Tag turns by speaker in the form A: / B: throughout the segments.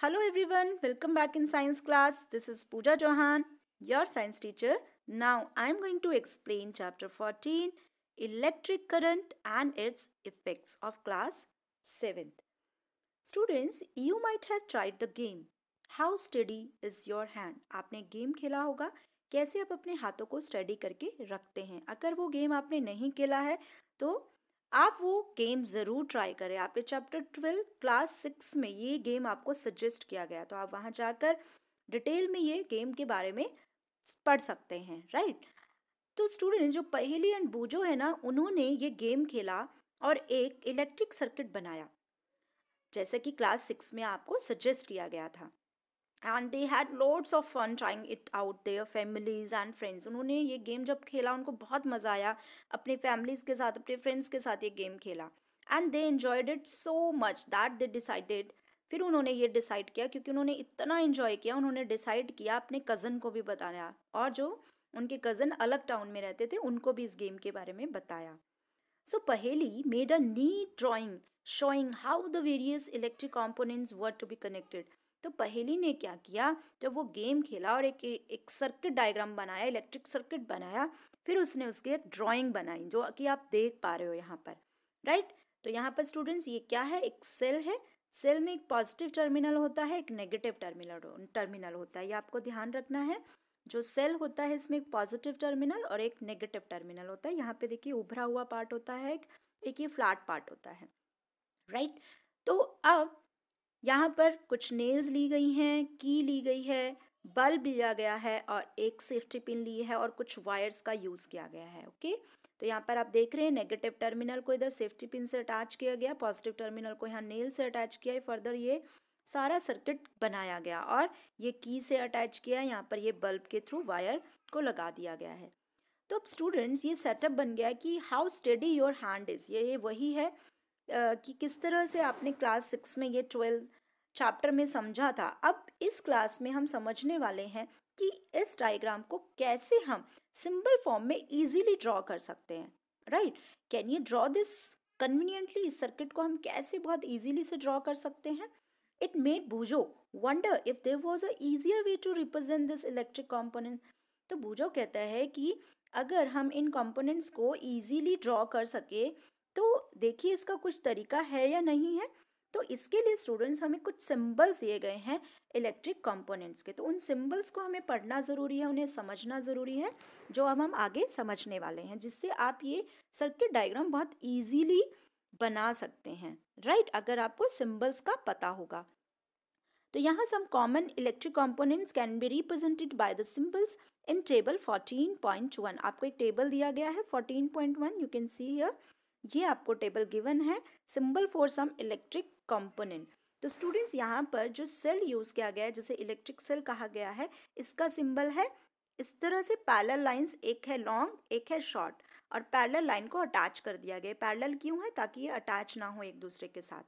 A: Hello everyone, welcome back in science class. This is Pooja Johan, your science teacher. Now I am going to explain chapter 14, Electric Current and its Effects of class 7th. Students, you might have tried the game. How steady is your hand? आपने game खेला होगा कैसे आप अपने हाथों को study करके रखते हैं अगर वो गेम आपने नहीं खेला है तो आप वो गेम ज़रूर ट्राई करें आपके चैप्टर ट्वेल्व क्लास सिक्स में ये गेम आपको सजेस्ट किया गया तो आप वहाँ जाकर डिटेल में ये गेम के बारे में पढ़ सकते हैं राइट तो स्टूडेंट जो पहली एंड बूझो है ना उन्होंने ये गेम खेला और एक इलेक्ट्रिक सर्किट बनाया जैसे कि क्लास सिक्स में आपको सजेस्ट किया गया था and they had loads of fun trying it out their families and friends उन्होंने ये गेम जब खेला उनको बहुत मज़ा आया अपने फैमिलीज़ के साथ अपने फ्रेंड्स के साथ ये गेम खेला and they enjoyed it so much that they decided फिर उन्होंने ये डिसाइड किया क्योंकि उन्होंने इतना इन्जॉय किया उन्होंने डिसाइड किया अपने कज़न को भी बताया और जो उनके कज़न अलग टाउन में रहते थे उनको भी इस गेम के बारे में बताया so Paheli made a neat drawing showing how the various electric components were to be connected तो पहेली ने क्या किया जब वो गेम खेला और एक एक सर्किट डायग्राम बनाया इलेक्ट्रिक सर्किट बनाया फिर उसने उसके एक ड्रॉइंग बनाई जो कि आप देख पा रहे हो यहाँ पर राइट तो यहाँ पर स्टूडेंट्स ये क्या है एक सेल है सेल में एक पॉजिटिव टर्मिनल होता है एक नेगेटिव टर्मिनल टर्मिनल होता है ये आपको ध्यान रखना है जो सेल होता है इसमें एक पॉजिटिव टर्मिनल और एक नेगेटिव टर्मिनल होता है यहाँ पे देखिए उभरा हुआ पार्ट होता है एक ये फ्लैट पार्ट होता है राइट तो अब यहाँ पर कुछ नेल्स ली गई हैं की ली गई है बल्ब लिया गया है और एक सेफ्टी पिन ली है और कुछ वायर्स का यूज़ किया गया है ओके तो यहाँ पर आप देख रहे हैं नेगेटिव टर्मिनल को इधर सेफ्टी पिन से अटैच किया गया पॉजिटिव टर्मिनल को यहाँ नेल से अटैच किया है फर्दर ये सारा सर्किट बनाया गया और ये की से अटैच किया है यहाँ पर ये बल्ब के थ्रू वायर को लगा दिया गया है तो अब स्टूडेंट्स ये सेटअप बन गया कि how study your hand is ये वही है कि किस तरह से आपने क्लास सिक्स में ये ट्वेल्थ चैप्टर में समझा था अब इस क्लास में हम समझने वाले हैं कि इस डायग्राम को कैसे हम सिंपल फॉर्म में इजीली ड्रॉ कर सकते हैं right can you draw this conveniently इस सर्किट को हम कैसे बहुत इजीली से ड्रॉ कर सकते हैं it made Boojho wonder if there was a easier way to represent this electric component तो बूजो कहता है कि अगर हम इन कॉम्पोनेंट्स को ईजीली ड्रॉ कर सके तो देखिए इसका कुछ तरीका है या नहीं है तो इसके लिए स्टूडेंट्स हमें कुछ सिंबल्स दिए गए हैं इलेक्ट्रिक कंपोनेंट्स के तो उन सिंबल्स को हमें पढ़ना ज़रूरी है उन्हें समझना ज़रूरी है जो अब हम आगे समझने वाले हैं जिससे आप ये सर्किट डायग्राम बहुत ईजीली बना सकते हैं राइट अगर आपको सिंबल्स का पता होगा तो यहाँ some common electric components can be represented by the symbols in table one आपको एक टेबल दिया गया है 14.1 यू कैन सी हियर ये आपको टेबल गिवन है symbol for some electric component तो स्टूडेंट्स यहाँ पर जो सेल यूज़ किया गया है जिसे इलेक्ट्रिक सेल कहा गया है इसका सिंबल है इस तरह से पैरल लाइंस एक है लॉन्ग एक है शॉर्ट और पैरल लाइन को अटैच कर दिया गया पैरल क्यों है ताकि ये अटैच ना हो एक दूसरे के साथ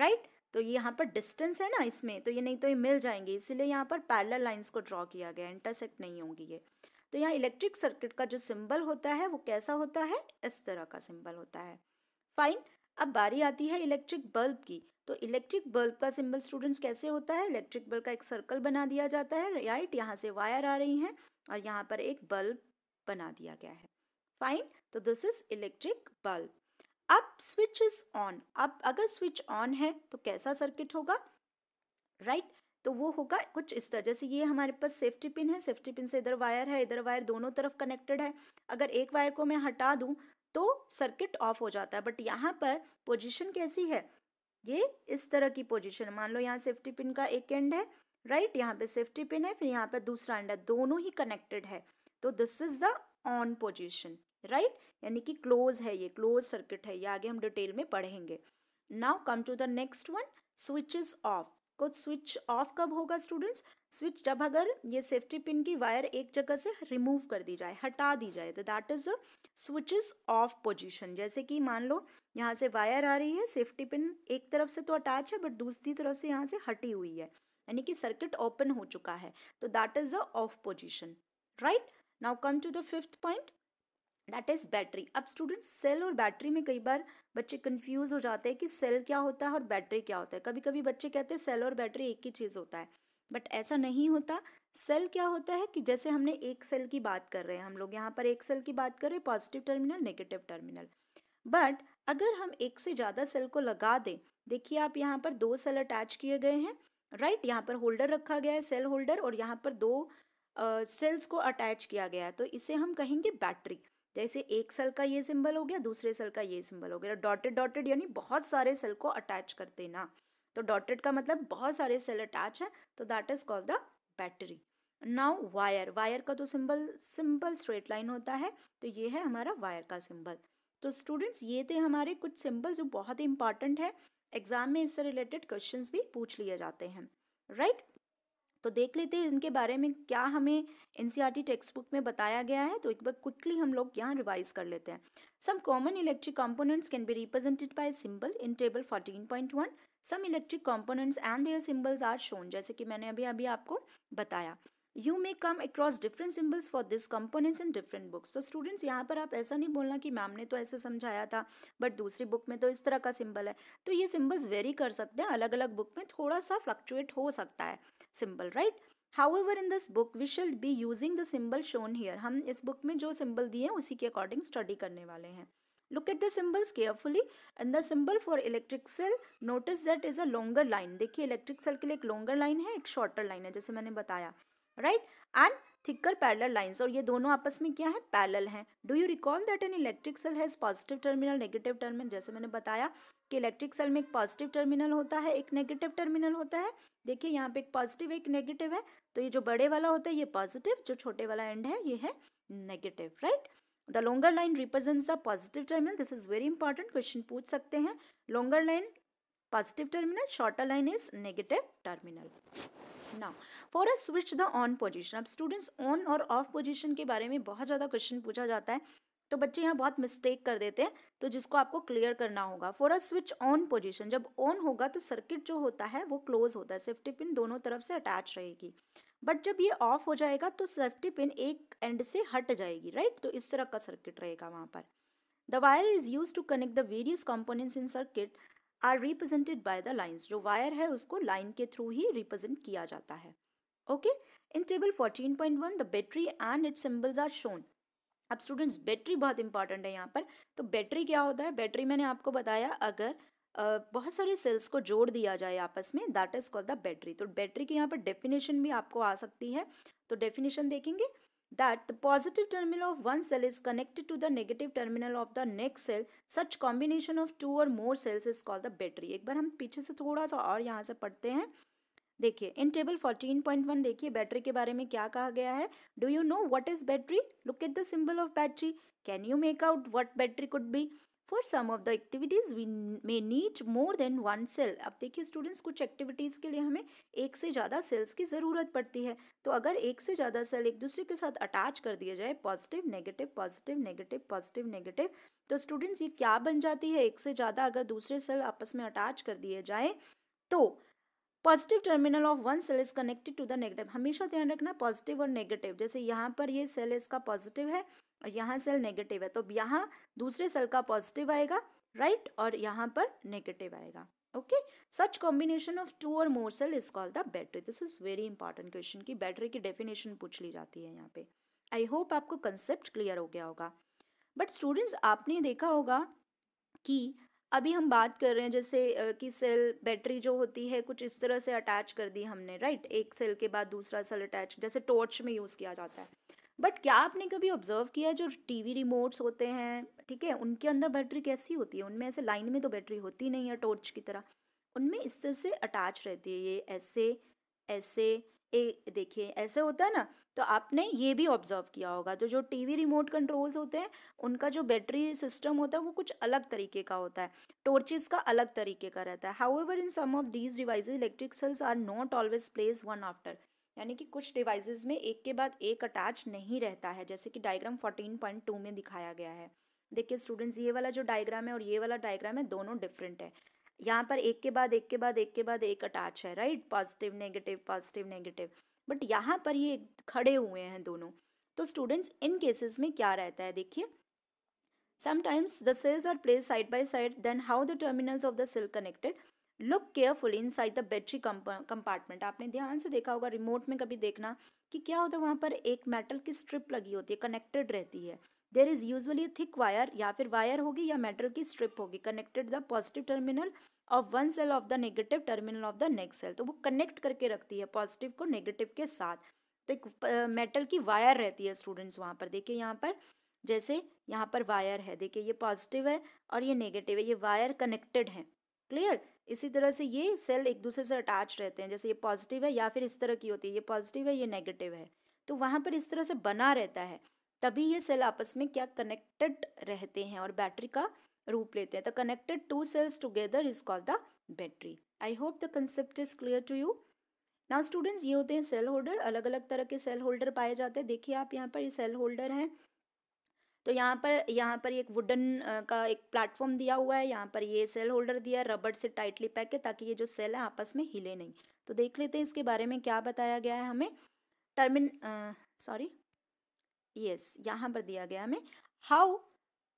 A: राइट right? तो ये यहाँ पर डिस्टेंस है ना इसमें तो ये नहीं तो ये मिल जाएंगे इसीलिए यहाँ पर पैरल लाइंस को ड्रॉ किया गया इंटरसेक्ट नहीं होंगी ये तो यहाँ इलेक्ट्रिक सर्किट का जो सिंबल होता है वो कैसा होता है इस तरह का सिंबल होता है फाइन अब बारी आती है इलेक्ट्रिक बल्ब की तो इलेक्ट्रिक बल्ब का सिंबल स्टूडेंट्स कैसे होता है इलेक्ट्रिक बल्ब का एक सर्कल बना दिया जाता है राइट यहाँ से वायर आ रही हैं और यहाँ पर एक बल्ब बना दिया गया है फाइन तो दिस इज इलेक्ट्रिक बल्ब अब स्विच इज ऑन अब अगर स्विच ऑन है तो कैसा सर्किट होगा राइट right? तो वो होगा कुछ इस तरह जैसे ये हमारे पास सेफ्टी पिन है सेफ्टी पिन से इधर वायर है इधर वायर दोनों तरफ कनेक्टेड है अगर एक वायर को मैं हटा दूं तो सर्किट ऑफ हो जाता है बट यहाँ पर पोजीशन कैसी है ये इस तरह की पोजीशन मान लो यहाँ सेफ्टी पिन का एक एंड है राइट right? यहाँ पे सेफ्टी पिन है फिर यहाँ पे दूसरा एंड है दोनों ही कनेक्टेड है तो this is the on position right यानी कि क्लोज है ये क्लोज सर्किट है ये आगे हम डिटेल में पढ़ेंगे now come to the next one switch is off को स्विच ऑफ कब होगा स्टूडेंट्स स्विच जब अगर ये सेफ्टी पिन की वायर एक जगह से रिमूव कर दी जाए हटा दी जाए तो that is switch is off position जैसे कि मान लो यहाँ से वायर आ रही है सेफ्टी पिन एक तरफ से तो अटैच है बट दूसरी तरफ से यहाँ से हटी हुई है यानी कि सर्किट ओपन हो चुका है तो that is the off position right now come to the fifth point that is battery अब स्टूडेंट सेल और बैटरी में कई बार बच्चे कंफ्यूज हो जाते हैं कि सेल क्या होता है और बैटरी क्या होता है कभी कभी बच्चे कहते हैं सेल और बैटरी एक ही चीज़ होता है बट ऐसा नहीं होता सेल क्या होता है कि जैसे हमने एक सेल की बात कर रहे हैं हम लोग यहाँ पर एक सेल की बात कर रहे हैं positive terminal negative terminal but अगर हम एक से ज़्यादा सेल को लगा दें देखिए आप यहाँ पर दो सेल अटैच किए गए हैं राइट यहाँ पर होल्डर रखा गया है सेल होल्डर और यहाँ पर दो सेल्स uh, को अटैच किया गया है तो इसे हम कहेंगे बैटरी जैसे एक सेल का ये सिंबल हो गया दूसरे सेल का ये सिंबल हो गया डॉटेड डॉटेड यानी बहुत सारे सेल को अटैच कर देना तो डॉटेड का मतलब बहुत सारे सेल अटैच है तो that is called the battery now wire wire का तो सिंबल सिंपल स्ट्रेट लाइन होता है तो ये है हमारा वायर का सिंबल तो स्टूडेंट्स ये थे हमारे कुछ सिंबल जो बहुत ही इंपॉर्टेंट है एग्जाम में इससे रिलेटेड क्वेश्चन भी पूछ लिए जाते हैं राइट तो देख लेते हैं इनके बारे में क्या हमें एन टेक्सट बुक में बताया गया है तो एक बार क्विकली हम लोग यहाँ रिवाइज कर लेते हैं some common electric components can be represented by symbol in table 14.1 some electric components and their symbols are shown जैसे कि मैंने अभी अभी आपको बताया you may come across different symbols for this components in different books तो students यहाँ पर आप ऐसा नहीं बोलना कि मैम ने तो ऐसे समझाया था बट दूसरी बुक में तो इस तरह का सिम्बल है तो ये सिम्बल्स वेरी कर सकते हैं अलग अलग बुक में थोड़ा सा फ्लक्चुएट हो सकता है symbol right however in this book we shall be using the symbol shown here हम इस बुक में जो सिंबल दिए हैं उसी के अकॉर्डिंग स्टडी करने वाले हैं look at the symbols carefully and the symbol for electric cell notice that is a longer line देखिए electric cell के लिए एक longer line है एक shorter line है जैसे मैंने बताया right and thicker parallel lines और ये दोनों आपस में क्या है parallel हैं do you recall that an electric cell has positive terminal negative terminal जैसे मैंने बताया कि इलेक्ट्रिक सेल में एक पॉजिटिव टर्मिनल होता है एक नेगेटिव टर्मिनल होता है देखिए यहाँ पे एक पॉजिटिव एक नेगेटिव है तो ये जो बड़े वाला होता है ये पॉजिटिव जो छोटे वाला एंड है ये है negative right the longer line represents the positive terminal this is very important question पूछ सकते हैं longer line positive terminal shorter line is negative terminal now for a switch the on position अब students on और off position के बारे में बहुत ज़्यादा क्वेश्चन पूछा जाता है तो बच्चे यहाँ बहुत मिस्टेक कर देते हैं तो जिसको आपको क्लियर करना होगा for a switch on position जब ऑन होगा तो सर्किट जो होता है वो क्लोज होता है सेफ्टी पिन दोनों तरफ से अटैच रहेगी बट जब ये ऑफ हो जाएगा तो सेफ्टी पिन एक एंड से हट जाएगी राइट तो इस तरह का सर्किट रहेगा वहाँ पर the wire is use to connect the various components in circuit are represented by the lines जो वायर है उसको लाइन के थ्रू ही रिप्रेजेंट किया जाता है okay in table fourteen point one the battery and its symbols are shown अब students battery बहुत important है यहाँ पर तो बैटरी क्या होता है बैटरी मैंने आपको बताया अगर बहुत सारे सेल्स को जोड़ दिया जाए आपस में that is called the battery तो बैटरी के यहाँ पर डेफिनेशन भी आपको आ सकती है तो डेफिनेशन देखेंगे that the positive terminal of one cell is connected to the negative terminal of the next cell such combination of two or more cells is called the battery एक बार हम पीछे से थोड़ा सा और यहाँ से पढ़ते हैं देखिए इन टेबल 14.1 देखिए बैटरी के बारे में क्या कहा गया है do you know what is battery look at the symbol of battery can you make out what battery could be for some of the activities we may need more than one cell अब देखिए students कुछ activities के लिए हमें एक से ज़्यादा sales की ज़रूरत पड़ती है तो अगर एक से ज़्यादा सेल एक दूसरे के साथ अटैच कर दिया जाए positive negative positive negative positive negative तो स्टूडेंट्स ये क्या बन जाती है एक से ज़्यादा अगर दूसरे सेल आपस में अटैच कर दिए जाए तो positive terminal of one cell is connected to the negative हमेशा ध्यान रखना पॉजिटिव और नेगेटिव जैसे यहाँ पर ये सेल इसका पॉजिटिव है और यहाँ सेल नेगेटिव है तो यहाँ दूसरे सेल का पॉजिटिव आएगा राइट right? और यहाँ पर नेगेटिव आएगा okay such combination of two or more cell is called the battery this is very important question की बैटरी की डेफिनेशन पूछ ली जाती है यहाँ पे आई होप आपको कंसेप्ट क्लियर हो गया होगा बट स्टूडेंट्स आपने देखा होगा कि अभी हम बात कर रहे हैं जैसे कि सेल बैटरी जो होती है कुछ इस तरह से अटैच कर दी हमने राइट एक सेल के बाद दूसरा सेल अटैच जैसे टॉर्च में यूज़ किया जाता है बट क्या आपने कभी ऑब्जर्व किया जो टीवी रिमोट्स होते हैं ठीक है उनके अंदर बैटरी कैसी होती है उनमें ऐसे लाइन में तो बैटरी होती नहीं है टॉर्च की तरह उनमें इस तरह से अटैच रहती है ये ऐसे ऐसे ए देखिए ऐसे होता है ना तो आपने ये भी ऑब्जर्व किया होगा तो जो टीवी रिमोट कंट्रोल्स होते हैं उनका जो बैटरी सिस्टम होता है वो कुछ अलग तरीके का होता है टोर्चेस का अलग तरीके का रहता है however in some of these devices electric cells are not always place one after यानी कि कुछ डिवाइसेस में एक के बाद एक अटैच नहीं रहता है जैसे कि डायग्राम 14.2 में दिखाया गया है देखिए स्टूडेंट्स ये वाला जो डायग्राम है और ये वाला डायग्राम है दोनों डिफरेंट है यहाँ पर एक के बाद एक के बाद एक के बाद एक अटैच है right positive negative positive negative but यहाँ पर ये खड़े हुए हैं दोनों तो स्टूडेंट्स इन केसेस में क्या रहता है देखिए sometimes the cells are place side by side then how the terminals of the cell connected look careful inside the battery compartment आपने ध्यान से देखा होगा रिमोट में कभी देखना कि क्या होता है वहाँ पर एक मेटल की स्ट्रिप लगी होती है कनेक्टेड रहती है there is usually thick wire या फिर वायर होगी या मेटल की स्ट्रिप होगी connected the positive terminal of one cell of the negative terminal of the next cell तो वो कनेक्ट करके रखती है पॉजिटिव को नेगेटिव के साथ तो एक मेटल की वायर रहती है स्टूडेंट्स वहाँ पर देखिए यहाँ पर जैसे यहाँ पर वायर है देखिए ये पॉजिटिव है और ये नेगेटिव है ये वायर कनेक्टेड है क्लियर इसी तरह से ये सेल एक दूसरे से अटैच रहते हैं जैसे ये पॉजिटिव है या फिर इस तरह की होती है ये पॉजिटिव है ये नेगेटिव है तो वहाँ पर इस तरह से बना रहता है तभी ये सेल आपस में क्या कनेक्टेड रहते हैं और बैटरी का रूप लेते हैं the connected two cells together is called the battery I hope the concept is clear to you now students ये होते हैं सेल होल्डर अलग अलग तरह के सेल होल्डर पाए जाते हैं देखिए आप यहाँ पर ये सेल होल्डर हैं तो यहाँ पर यहाँ पर एक वुडन का एक प्लेटफॉर्म दिया हुआ है यहाँ पर ये सेल होल्डर दिया है रबड़ से टाइटली पैक है ताकि ये जो सेल है आपस में हिले नहीं तो देख लेते हैं इसके बारे में क्या बताया गया है हमें टर्मिन सॉरी यस यहाँ पर दिया गया हमें how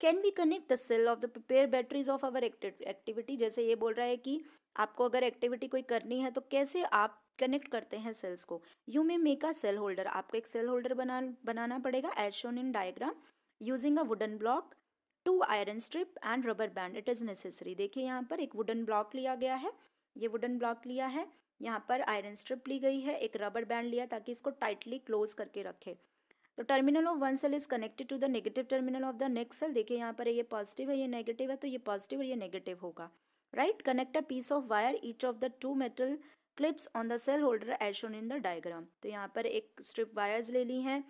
A: can we connect the cell of the prepare batteries of our activity जैसे ये बोल रहा है कि आपको अगर एक्टिविटी कोई करनी है तो कैसे आप कनेक्ट करते हैं सेल्स को you may make a cell holder आपको एक सेल होल्डर बना बनाना पड़ेगा as shown in diagram using a wooden block two iron strip and rubber band it is necessary देखिए यहाँ पर एक वुडन ब्लॉक लिया गया है ये वुडन ब्लॉक लिया है यहाँ पर आयरन स्ट्रिप ली गई है एक रबर बैंड लिया ताकि इसको टाइटली क्लोज करके रखे तो terminal of one cell is connected to the negative terminal of the next cell देखिए यहाँ पर ये पॉजिटिव है ये नेगेटिव है तो ये पॉजिटिव और ये नेगेटिव होगा right connect a piece of wire each of the two metal clips on the cell holder as shown in the diagram तो यहाँ पर एक स्ट्रिप वायर्स ले ली हैं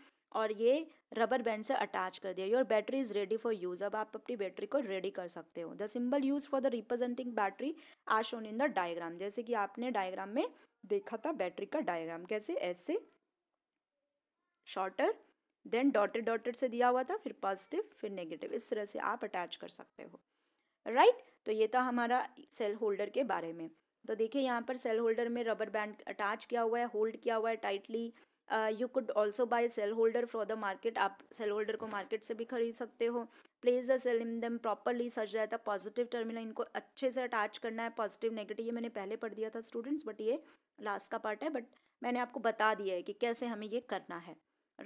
A: और ये रबर बैंड से अटैच कर दिया your battery is ready for use अब आप अपनी बैटरी को रेडी कर सकते हो the symbol use for the representing battery are shown in the diagram जैसे कि आपने डायग्राम में देखा था बैटरी का डायग्राम कैसे ऐसे शॉर्टर देन डॉटेड डॉटेड से दिया हुआ था फिर पॉजिटिव फिर नेगेटिव इस तरह से आप अटैच कर सकते हो राइट right? तो ये था हमारा सेल होल्डर के बारे में तो देखिए यहाँ पर सेल होल्डर में रबर बैंड अटैच किया हुआ है होल्ड किया हुआ है tightly you could also buy cell holder for the market आप सेल होल्डर को मार्केट से भी खरीद सकते हो प्लेस द सेल इन दम प्रॉपरली सज था पॉजिटिव टर्मिनल इनको अच्छे से अटैच करना है पॉजिटिव नेगेटिव ये मैंने पहले पढ़ दिया था स्टूडेंट्स बट ये लास्ट का पार्ट है बट मैंने आपको बता दिया है कि कैसे हमें ये करना है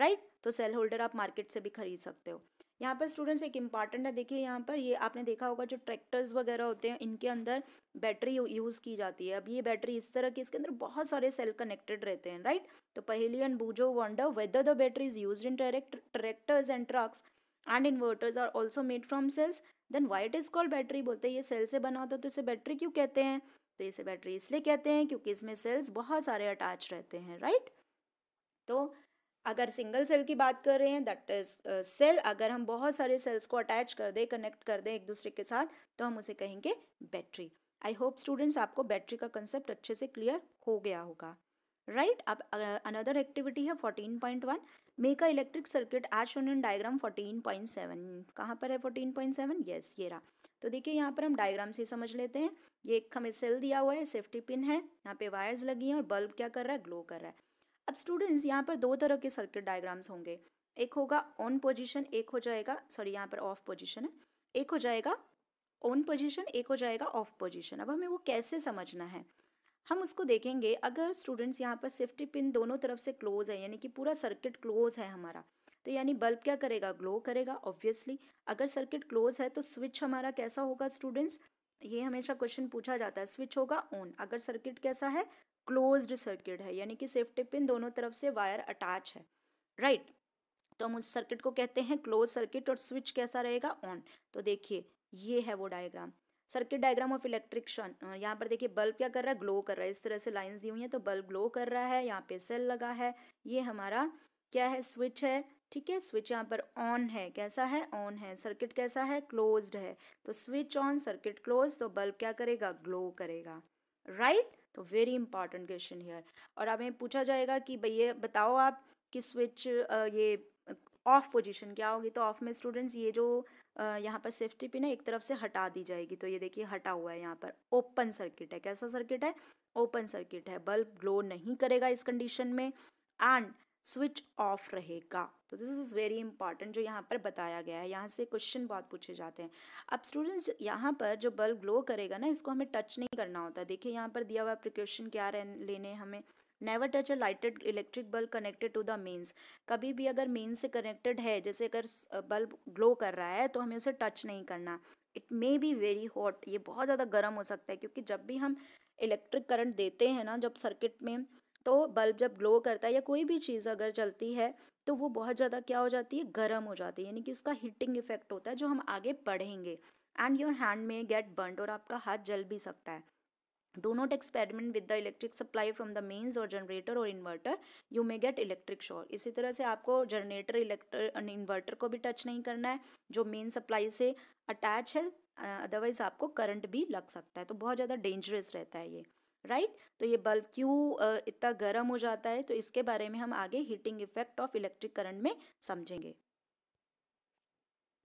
A: राइट तो सेल होल्डर आप मार्केट से भी खरीद सकते हो यहाँ पर स्टूडेंट्स एक इम्पॉर्टेंट है देखिए यहाँ पर ये आपने देखा होगा जो ट्रैक्टर्स वगैरह होते हैं इनके अंदर बैटरी यूज़ की जाती है अब ये बैटरी इस तरह की इसके अंदर बहुत सारे सेल कनेक्टेड रहते हैं राइट तो एंड बूजो wonder whether the battery is use in tractors and trucks and inverters are also made from cells then what is called battery बोलते हैं ये सेल से बना होता है तो इसे बैटरी क्यों कहते हैं तो इसे बैटरी इसलिए कहते हैं क्योंकि इसमें सेल्स बहुत सारे अटैच रहते हैं राइट तो अगर सिंगल सेल की बात कर रहे हैं दैट इज सेल अगर हम बहुत सारे सेल्स को अटैच कर दें कनेक्ट कर दें एक दूसरे के साथ तो हम उसे कहेंगे बैटरी आई होप स्टूडेंट्स आपको बैटरी का कंसेप्ट अच्छे से क्लियर हो गया होगा राइट अब अनदर uh, एक्टिविटी है 14.1 make a electric circuit as shown in diagram 14.7 कहाँ पर है 14.7 यस ये रहा तो देखिए यहाँ पर हम डायग्राम से समझ लेते हैं ये एक हमें सेल दिया हुआ है सेफ्टी पिन है यहाँ पे वायर्स लगी हैं और बल्ब क्या कर रहा है ग्लो कर रहा है अब स्टूडेंट्स यहाँ पर दो तरह के सर्किट डायग्राम्स होंगे एक होगा ऑन पोजीशन एक हो जाएगा सॉरी यहाँ पर ऑफ पोजीशन है एक हो जाएगा ऑन पोजीशन एक हो जाएगा ऑफ पोजीशन अब हमें वो कैसे समझना है हम उसको देखेंगे अगर स्टूडेंट्स यहाँ पर सेफ्टी पिन दोनों तरफ से क्लोज है यानी कि पूरा सर्किट क्लोज है हमारा तो यानी बल्ब क्या करेगा ग्लो करेगा ऑब्वियसली अगर सर्किट क्लोज है तो स्विच हमारा कैसा होगा स्टूडेंट्स ये हमेशा क्वेश्चन पूछा जाता है स्विच होगा ऑन अगर सर्किट कैसा है क्लोज्ड सर्किट है यानी कि सेफ्टी पिन दोनों तरफ से वायर अटैच है राइट right. तो हम उस सर्किट को कहते हैं क्लोज सर्किट और स्विच कैसा रहेगा ऑन तो देखिए ये है वो diagram circuit diagram of electric शन यहाँ पर देखिए बल्ब क्या कर रहा है ग्लो कर रहा है इस तरह से लाइंस दी हुई हैं तो बल्ब ग्लो कर रहा है यहाँ पे सेल लगा है ये हमारा क्या है स्विच है ठीक है स्विच यहाँ पर ऑन है कैसा है ऑन है सर्किट कैसा है क्लोज्ड है तो स्विच ऑन सर्किट क्लोज तो बल्ब क्या करेगा ग्लो करेगा राइट right? तो वेरी इंपॉर्टेंट क्वेश्चन हियर और हमें पूछा जाएगा कि भैया बताओ आप कि स्विच ये ऑफ पोजीशन क्या होगी तो ऑफ में स्टूडेंट्स ये जो यहाँ पर सेफ्टी पिन है एक तरफ से हटा दी जाएगी तो ये देखिए हटा हुआ है यहाँ पर ओपन सर्किट है कैसा सर्किट है ओपन सर्किट है बल्ब ग्लो नहीं करेगा इस कंडीशन में एंड स्विच ऑफ रहेगा तो दिस इज़ वेरी इंपॉर्टेंट जो यहाँ पर बताया गया है यहाँ से क्वेश्चन बहुत पूछे जाते हैं अब स्टूडेंट्स यहाँ पर जो बल्ब ग्लो करेगा ना इसको हमें टच नहीं करना होता देखिए यहाँ पर दिया हुआ प्रिकॉशन क्या लेने हमें never touch a lighted electric bulb connected to the mains कभी भी अगर मेन्स से कनेक्टेड है जैसे अगर बल्ब ग्लो कर रहा है तो हमें उसे टच नहीं करना it may be very hot ये बहुत ज़्यादा गर्म हो सकता है क्योंकि जब भी हम इलेक्ट्रिक करंट देते हैं ना जब सर्किट में तो बल्ब जब ग्लो करता है या कोई भी चीज़ अगर चलती है तो वो बहुत ज़्यादा क्या हो जाती है गर्म हो जाती है यानी कि उसका हीटिंग इफेक्ट होता है जो हम आगे पढ़ेंगे and your hand may get burned और आपका हाथ जल भी सकता है do not experiment with the electric supply from the mains और जनरेटर और inverter you may get electric shock इसी तरह से आपको जनरेटर इलेक्ट्र इन्वर्टर को भी टच नहीं करना है जो मेन सप्लाई से अटैच है अदरवाइज आपको करंट भी लग सकता है तो बहुत ज़्यादा डेंजरस रहता है ये राइट तो ये बल्ब क्यों इतना गर्म हो जाता है तो इसके बारे में हम आगे heating effect of electric current में समझेंगे